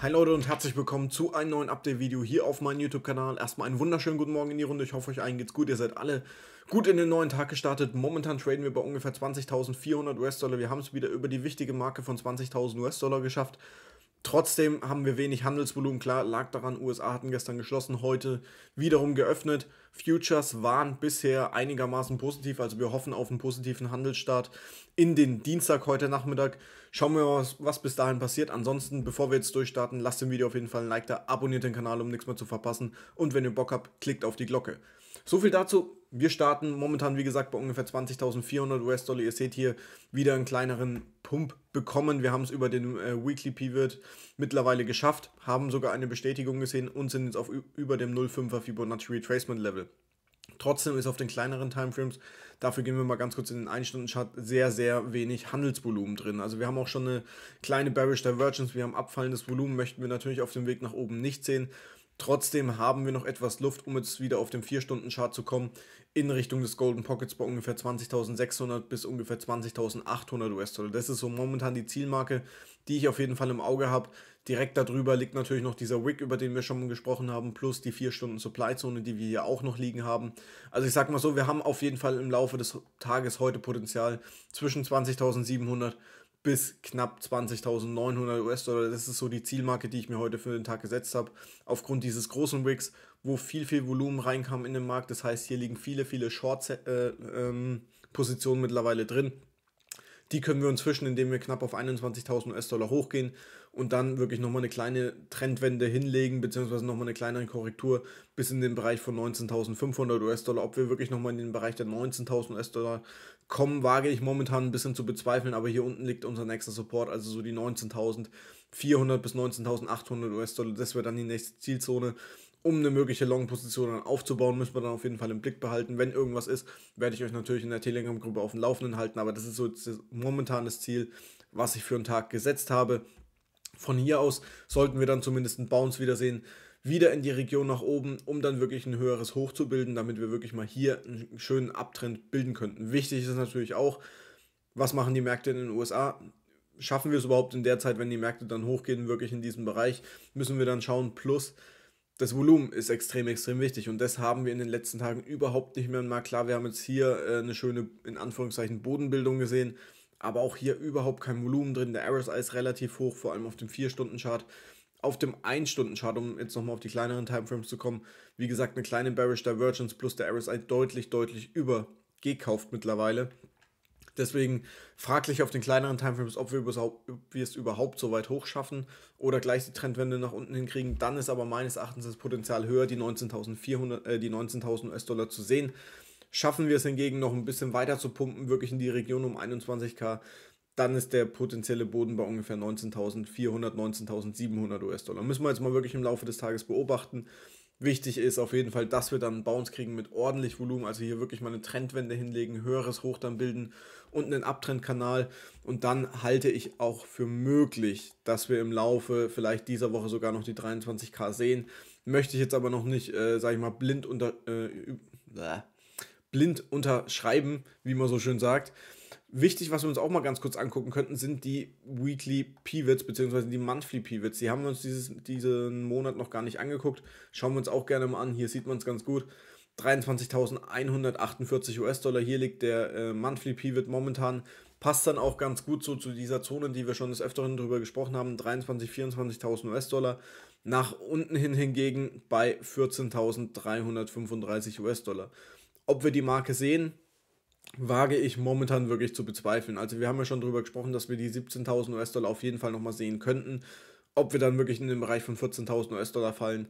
Hi Leute und herzlich willkommen zu einem neuen Update-Video hier auf meinem YouTube-Kanal. Erstmal einen wunderschönen guten Morgen in die Runde. Ich hoffe, euch allen geht's gut. Ihr seid alle gut in den neuen Tag gestartet. Momentan traden wir bei ungefähr 20.400 US-Dollar. Wir haben es wieder über die wichtige Marke von 20.000 US-Dollar geschafft. Trotzdem haben wir wenig Handelsvolumen, klar, lag daran, USA hatten gestern geschlossen, heute wiederum geöffnet. Futures waren bisher einigermaßen positiv, also wir hoffen auf einen positiven Handelsstart in den Dienstag heute Nachmittag. Schauen wir mal, was, was bis dahin passiert. Ansonsten, bevor wir jetzt durchstarten, lasst dem Video auf jeden Fall ein Like da, abonniert den Kanal, um nichts mehr zu verpassen und wenn ihr Bock habt, klickt auf die Glocke. So viel dazu, wir starten momentan, wie gesagt, bei ungefähr 20.400 US-Dollar. Ihr seht hier wieder einen kleineren Pump bekommen. Wir haben es über den äh, Weekly Pivot mittlerweile geschafft, haben sogar eine Bestätigung gesehen und sind jetzt auf über dem 0,5er Fibonacci Retracement Level. Trotzdem ist auf den kleineren Timeframes, dafür gehen wir mal ganz kurz in den 1-Stunden-Chart, sehr, sehr wenig Handelsvolumen drin. Also wir haben auch schon eine kleine Bearish Divergence, wir haben abfallendes Volumen, möchten wir natürlich auf dem Weg nach oben nicht sehen. Trotzdem haben wir noch etwas Luft, um jetzt wieder auf den 4-Stunden-Chart zu kommen, in Richtung des Golden Pockets bei ungefähr 20.600 bis ungefähr 20.800 US-Dollar. Das ist so momentan die Zielmarke, die ich auf jeden Fall im Auge habe. Direkt darüber liegt natürlich noch dieser Wick, über den wir schon gesprochen haben, plus die 4-Stunden-Supply-Zone, die wir hier auch noch liegen haben. Also ich sage mal so, wir haben auf jeden Fall im Laufe des Tages heute Potenzial zwischen 20.700 und bis knapp 20.900 US-Dollar. Das ist so die Zielmarke, die ich mir heute für den Tag gesetzt habe. Aufgrund dieses großen Wigs, wo viel, viel Volumen reinkam in den Markt. Das heißt, hier liegen viele, viele Short-Positionen äh, ähm, mittlerweile drin. Die können wir uns fischen, indem wir knapp auf 21.000 US-Dollar hochgehen und dann wirklich nochmal eine kleine Trendwende hinlegen, beziehungsweise nochmal eine kleinere Korrektur bis in den Bereich von 19.500 US-Dollar. Ob wir wirklich nochmal in den Bereich der 19.000 US-Dollar kommen, wage ich momentan ein bisschen zu bezweifeln, aber hier unten liegt unser nächster Support, also so die 19.400 bis 19.800 US-Dollar. Das wäre dann die nächste Zielzone um eine mögliche Long-Position dann aufzubauen, müssen wir dann auf jeden Fall im Blick behalten. Wenn irgendwas ist, werde ich euch natürlich in der Telegram-Gruppe auf dem Laufenden halten, aber das ist so das momentanes Ziel, was ich für einen Tag gesetzt habe. Von hier aus sollten wir dann zumindest einen Bounce wiedersehen, wieder in die Region nach oben, um dann wirklich ein höheres Hoch zu bilden, damit wir wirklich mal hier einen schönen Abtrend bilden könnten. Wichtig ist natürlich auch, was machen die Märkte in den USA? Schaffen wir es überhaupt in der Zeit, wenn die Märkte dann hochgehen, wirklich in diesem Bereich? Müssen wir dann schauen, plus das Volumen ist extrem, extrem wichtig. Und das haben wir in den letzten Tagen überhaupt nicht mehr. Mal klar, wir haben jetzt hier äh, eine schöne, in Anführungszeichen, Bodenbildung gesehen. Aber auch hier überhaupt kein Volumen drin. Der RSI ist relativ hoch, vor allem auf dem 4-Stunden-Chart. Auf dem 1-Stunden-Chart, um jetzt nochmal auf die kleineren Timeframes zu kommen, wie gesagt, eine kleine Bearish Divergence plus der RSI deutlich, deutlich übergekauft mittlerweile. Deswegen fraglich auf den kleineren Timeframes, ob wir, ob wir es überhaupt so weit hoch schaffen oder gleich die Trendwende nach unten hinkriegen. Dann ist aber meines Erachtens das Potenzial höher, die 19.400, äh, die 19.000 US-Dollar zu sehen. Schaffen wir es hingegen noch ein bisschen weiter zu pumpen, wirklich in die Region um 21k, dann ist der potenzielle Boden bei ungefähr 19.400, 19.700 US-Dollar. Müssen wir jetzt mal wirklich im Laufe des Tages beobachten. Wichtig ist auf jeden Fall, dass wir dann einen Bounce kriegen mit ordentlich Volumen, also hier wirklich mal eine Trendwende hinlegen, höheres Hoch dann bilden und einen Abtrendkanal. Und dann halte ich auch für möglich, dass wir im Laufe vielleicht dieser Woche sogar noch die 23k sehen. Möchte ich jetzt aber noch nicht, äh, sage ich mal, blind, unter, äh, blind unterschreiben, wie man so schön sagt. Wichtig, was wir uns auch mal ganz kurz angucken könnten, sind die Weekly Pivots bzw. die Monthly Pivots. Die haben wir uns dieses, diesen Monat noch gar nicht angeguckt. Schauen wir uns auch gerne mal an. Hier sieht man es ganz gut. 23.148 US-Dollar. Hier liegt der äh, Monthly Pivot momentan. Passt dann auch ganz gut so zu dieser Zone, die wir schon des Öfteren darüber gesprochen haben. 23.000, 24.000 US-Dollar. Nach unten hin hingegen bei 14.335 US-Dollar. Ob wir die Marke sehen, wage ich momentan wirklich zu bezweifeln. Also wir haben ja schon darüber gesprochen, dass wir die 17.000 US-Dollar auf jeden Fall nochmal sehen könnten. Ob wir dann wirklich in den Bereich von 14.000 US-Dollar fallen,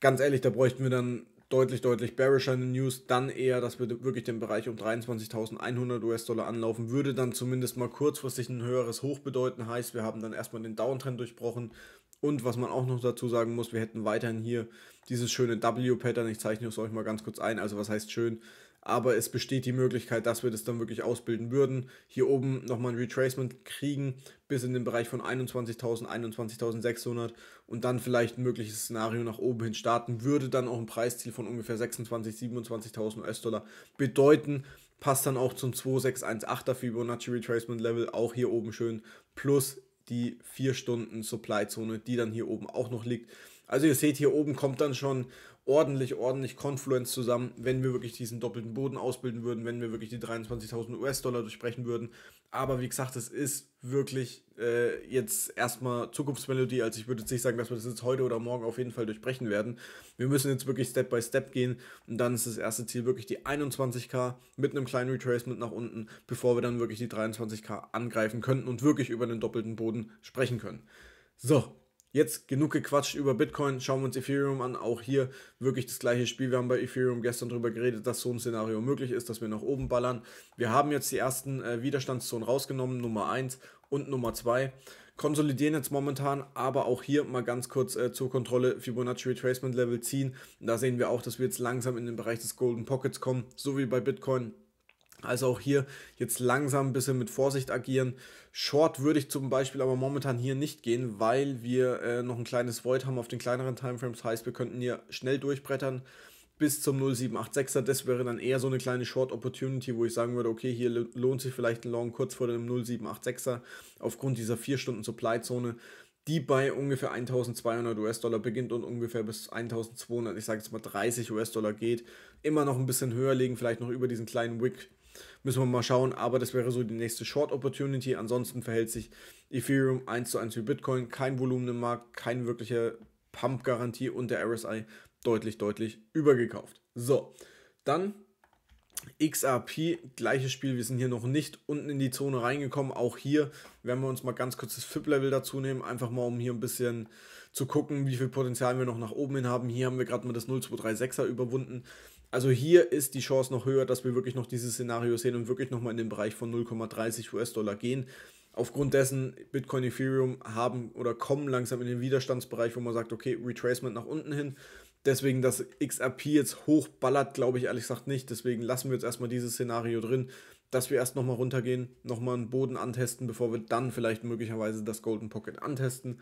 ganz ehrlich, da bräuchten wir dann deutlich, deutlich den News. Dann eher, dass wir wirklich den Bereich um 23.100 US-Dollar anlaufen. Würde dann zumindest mal kurzfristig ein höheres Hoch bedeuten. Heißt, wir haben dann erstmal den Downtrend durchbrochen. Und was man auch noch dazu sagen muss, wir hätten weiterhin hier dieses schöne W-Pattern. Ich zeichne es euch mal ganz kurz ein. Also was heißt schön? aber es besteht die Möglichkeit, dass wir das dann wirklich ausbilden würden. Hier oben nochmal ein Retracement kriegen bis in den Bereich von 21.000, 21.600 und dann vielleicht ein mögliches Szenario nach oben hin starten, würde dann auch ein Preisziel von ungefähr 26.000, 27.000 US-Dollar bedeuten. Passt dann auch zum 2618er Fibonacci Retracement Level, auch hier oben schön, plus die 4 Stunden Supply Zone, die dann hier oben auch noch liegt. Also ihr seht, hier oben kommt dann schon ordentlich, ordentlich Confluence zusammen, wenn wir wirklich diesen doppelten Boden ausbilden würden, wenn wir wirklich die 23.000 US-Dollar durchbrechen würden. Aber wie gesagt, das ist wirklich äh, jetzt erstmal Zukunftsmelodie. Also ich würde jetzt nicht sagen, dass wir das jetzt heute oder morgen auf jeden Fall durchbrechen werden. Wir müssen jetzt wirklich Step by Step gehen und dann ist das erste Ziel wirklich die 21k mit einem kleinen Retracement nach unten, bevor wir dann wirklich die 23k angreifen könnten und wirklich über einen doppelten Boden sprechen können. So, Jetzt genug gequatscht über Bitcoin, schauen wir uns Ethereum an. Auch hier wirklich das gleiche Spiel. Wir haben bei Ethereum gestern darüber geredet, dass so ein Szenario möglich ist, dass wir nach oben ballern. Wir haben jetzt die ersten äh, Widerstandszonen rausgenommen, Nummer 1 und Nummer 2. Konsolidieren jetzt momentan, aber auch hier mal ganz kurz äh, zur Kontrolle Fibonacci Retracement Level ziehen. Da sehen wir auch, dass wir jetzt langsam in den Bereich des Golden Pockets kommen, so wie bei Bitcoin. Also auch hier jetzt langsam ein bisschen mit Vorsicht agieren. Short würde ich zum Beispiel aber momentan hier nicht gehen, weil wir äh, noch ein kleines Void haben auf den kleineren Timeframes. Heißt, wir könnten hier schnell durchbrettern bis zum 0786er. Das wäre dann eher so eine kleine Short Opportunity, wo ich sagen würde, okay, hier lohnt sich vielleicht ein Long kurz vor dem 0786er aufgrund dieser 4-Stunden-Supply-Zone die bei ungefähr 1200 US-Dollar beginnt und ungefähr bis 1200, ich sage jetzt mal 30 US-Dollar geht, immer noch ein bisschen höher legen, vielleicht noch über diesen kleinen Wick Müssen wir mal schauen, aber das wäre so die nächste Short Opportunity. Ansonsten verhält sich Ethereum 1 zu 1 wie Bitcoin, kein Volumen im Markt, keine wirkliche Pump-Garantie und der RSI deutlich, deutlich übergekauft. So, dann XRP, gleiches Spiel, wir sind hier noch nicht unten in die Zone reingekommen. Auch hier werden wir uns mal ganz kurz das FIP-Level dazu nehmen, einfach mal um hier ein bisschen zu gucken, wie viel Potenzial wir noch nach oben hin haben. Hier haben wir gerade mal das 0236er überwunden. Also hier ist die Chance noch höher, dass wir wirklich noch dieses Szenario sehen und wirklich nochmal in den Bereich von 0,30 US-Dollar gehen. Aufgrund dessen, Bitcoin, Ethereum haben oder kommen langsam in den Widerstandsbereich, wo man sagt, okay, Retracement nach unten hin. Deswegen, dass XRP jetzt hochballert, glaube ich ehrlich gesagt nicht. Deswegen lassen wir jetzt erstmal dieses Szenario drin, dass wir erst nochmal runtergehen, nochmal einen Boden antesten, bevor wir dann vielleicht möglicherweise das Golden Pocket antesten.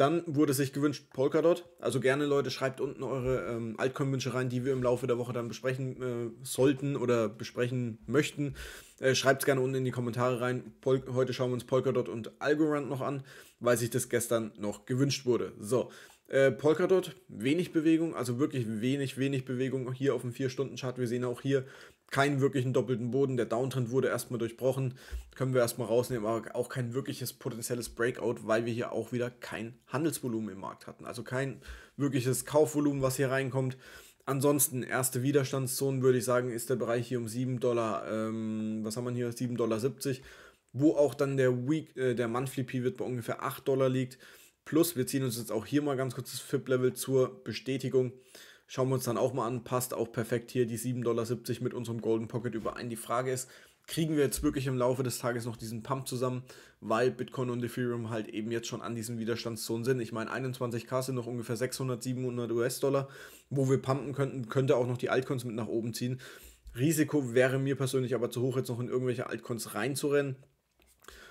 Dann wurde sich gewünscht Polkadot. Also gerne, Leute, schreibt unten eure ähm, Altcoin-Wünsche rein, die wir im Laufe der Woche dann besprechen äh, sollten oder besprechen möchten. Äh, schreibt es gerne unten in die Kommentare rein. Pol Heute schauen wir uns Polkadot und Algorand noch an, weil sich das gestern noch gewünscht wurde. So, äh, Polkadot, wenig Bewegung, also wirklich wenig, wenig Bewegung hier auf dem 4-Stunden-Chart. Wir sehen auch hier keinen wirklichen doppelten Boden. Der Downtrend wurde erstmal durchbrochen. Können wir erstmal rausnehmen, aber auch kein wirkliches potenzielles Breakout, weil wir hier auch wieder kein Handelsvolumen im Markt hatten. Also kein wirkliches Kaufvolumen, was hier reinkommt. Ansonsten, erste Widerstandszone würde ich sagen, ist der Bereich hier um 7 Dollar, ähm, was haben wir hier, 7,70 Dollar, wo auch dann der, Week, äh, der Monthly P wird bei ungefähr 8 Dollar liegt. Plus, wir ziehen uns jetzt auch hier mal ganz kurz das FIP-Level zur Bestätigung. Schauen wir uns dann auch mal an. Passt auch perfekt hier die 7,70 Dollar mit unserem Golden Pocket überein. Die Frage ist, kriegen wir jetzt wirklich im Laufe des Tages noch diesen Pump zusammen, weil Bitcoin und Ethereum halt eben jetzt schon an diesen Widerstandszonen sind. Ich meine, 21k sind noch ungefähr 600, 700 US-Dollar, wo wir pumpen könnten, könnte auch noch die Altcoins mit nach oben ziehen. Risiko wäre mir persönlich aber zu hoch, jetzt noch in irgendwelche Altcoins reinzurennen.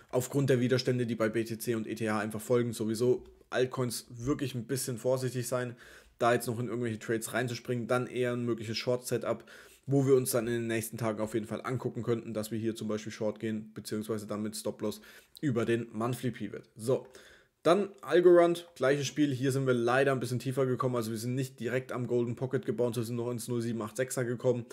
Aufgrund der Widerstände, die bei BTC und ETH einfach folgen, sowieso Altcoins wirklich ein bisschen vorsichtig sein da jetzt noch in irgendwelche Trades reinzuspringen, dann eher ein mögliches Short-Setup, wo wir uns dann in den nächsten Tagen auf jeden Fall angucken könnten, dass wir hier zum Beispiel Short gehen, beziehungsweise dann mit Stop-Loss über den Monthly Pivot. So, dann Algorand, gleiches Spiel. Hier sind wir leider ein bisschen tiefer gekommen. Also wir sind nicht direkt am Golden Pocket gebaut, wir sind noch ins 0786er gekommen.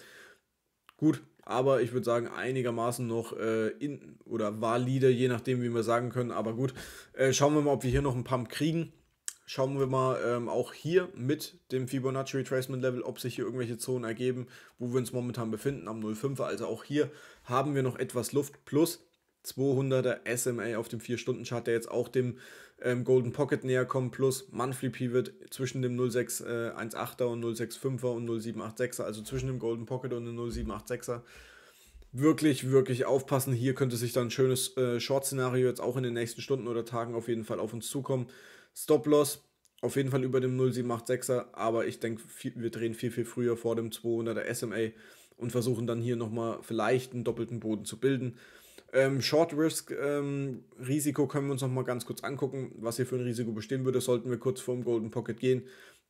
Gut, aber ich würde sagen, einigermaßen noch äh, in oder valide, je nachdem, wie wir sagen können. Aber gut, äh, schauen wir mal, ob wir hier noch einen Pump kriegen schauen wir mal ähm, auch hier mit dem Fibonacci Retracement Level, ob sich hier irgendwelche Zonen ergeben, wo wir uns momentan befinden am 05er. Also auch hier haben wir noch etwas Luft plus 200er SMA auf dem 4-Stunden-Chart, der jetzt auch dem ähm, Golden Pocket näher kommt, plus Monthly Pivot zwischen dem 0618er äh, und 065er und 0786er, also zwischen dem Golden Pocket und dem 0786er wirklich, wirklich aufpassen. Hier könnte sich dann ein schönes äh, Short-Szenario jetzt auch in den nächsten Stunden oder Tagen auf jeden Fall auf uns zukommen. Stop-Loss auf jeden Fall über dem 0786er, aber ich denke, wir drehen viel, viel früher vor dem 200er SMA und versuchen dann hier nochmal vielleicht einen doppelten Boden zu bilden. Ähm, Short Risk ähm, Risiko können wir uns nochmal ganz kurz angucken, was hier für ein Risiko bestehen würde. Sollten wir kurz vor dem Golden Pocket gehen,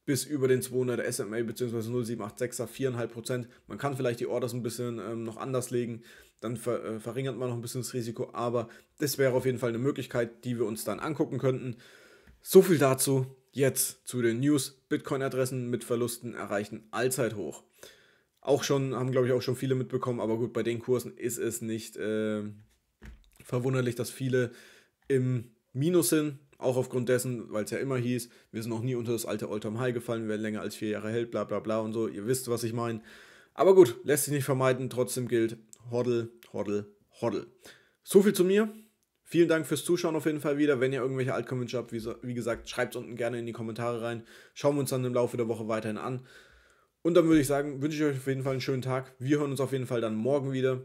bis über den 200er SMA bzw. 0786er 4,5%. Man kann vielleicht die Orders ein bisschen ähm, noch anders legen, dann ver äh, verringert man noch ein bisschen das Risiko, aber das wäre auf jeden Fall eine Möglichkeit, die wir uns dann angucken könnten. So viel dazu. Jetzt zu den News. Bitcoin-Adressen mit Verlusten erreichen Allzeithoch. Auch schon, haben glaube ich auch schon viele mitbekommen, aber gut, bei den Kursen ist es nicht äh, verwunderlich, dass viele im Minus sind. Auch aufgrund dessen, weil es ja immer hieß, wir sind noch nie unter das alte Oldtime High gefallen, wir werden länger als vier Jahre hält, bla bla bla und so. Ihr wisst, was ich meine. Aber gut, lässt sich nicht vermeiden. Trotzdem gilt, Hoddle, Hoddle, Hoddle. So viel zu mir. Vielen Dank fürs Zuschauen auf jeden Fall wieder. Wenn ihr irgendwelche Altcommentare habt, wie, so, wie gesagt, schreibt es unten gerne in die Kommentare rein. Schauen wir uns dann im Laufe der Woche weiterhin an. Und dann würde ich sagen, wünsche ich euch auf jeden Fall einen schönen Tag. Wir hören uns auf jeden Fall dann morgen wieder.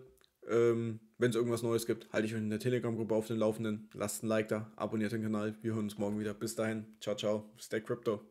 Ähm, wenn es irgendwas Neues gibt, halte ich euch in der Telegram-Gruppe auf den Laufenden. Lasst ein Like da, abonniert den Kanal. Wir hören uns morgen wieder. Bis dahin, ciao, ciao, stay crypto.